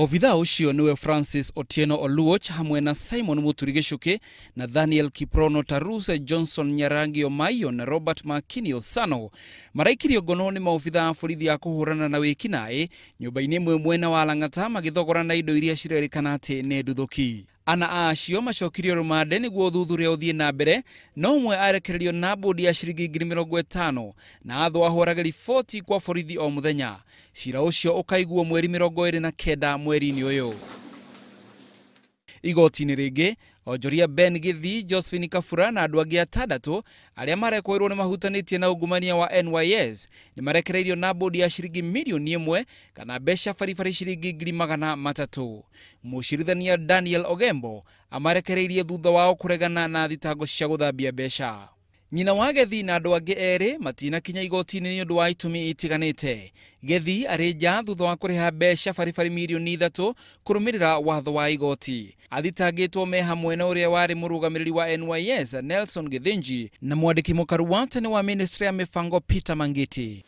Obitha ucio niwe Francis Otieno Oluoch hamwe na Simon Muturigicuki na Daniel Kiprono Taruse, Johnson Nyarangi Omaiyo na Robert Makini Osano maraikirio ngono ni maobitha a borithi a kuhurana na wikinai nyumba-ini imwe mwena wa Lang'ata na indo iria cirerikana ati ni nduthuki ana acio macokirio rumande niguo uthuthuria uthie na mbere no umwe arekererio na mbudi ya ciringi ngiri mirongo na athwo ahorage riboti kwa borithi o muthenya cira ucio ukaiguo mweri mirongo iri na kenda mweri-ini uyu igoti-inĩ rĩngĩ onjoria Ben Githi, Josephine Kabura na andũ angĩ atandatũ arĩa marekoirwo nĩ mahutanĩtie na ungumania wa NYS nĩ marekereirio na bodi ya ciringi mirioni ĩmwe kana mbeca baribari ciringi ngiri magana matatũ. Mũcirithania Daniel Ogembo amarekereirie thutha wao kũregana na thitango cia gũthambia mbeca nyina wa gethi na andå angä erä matinakinya igoti-inä nä å ndå wa itũmi itiganä gethi arä nja thutha wa kå rä ha mbeca baribari mirioni ithatå kå rå mä rä ra watho wa igoti athitangä two me hamwe na å rä a warä må rå gamä rä ri wa nys nelson githinji na mwandä ki må karu wa tene wa ministry ya mä bango peter mangiti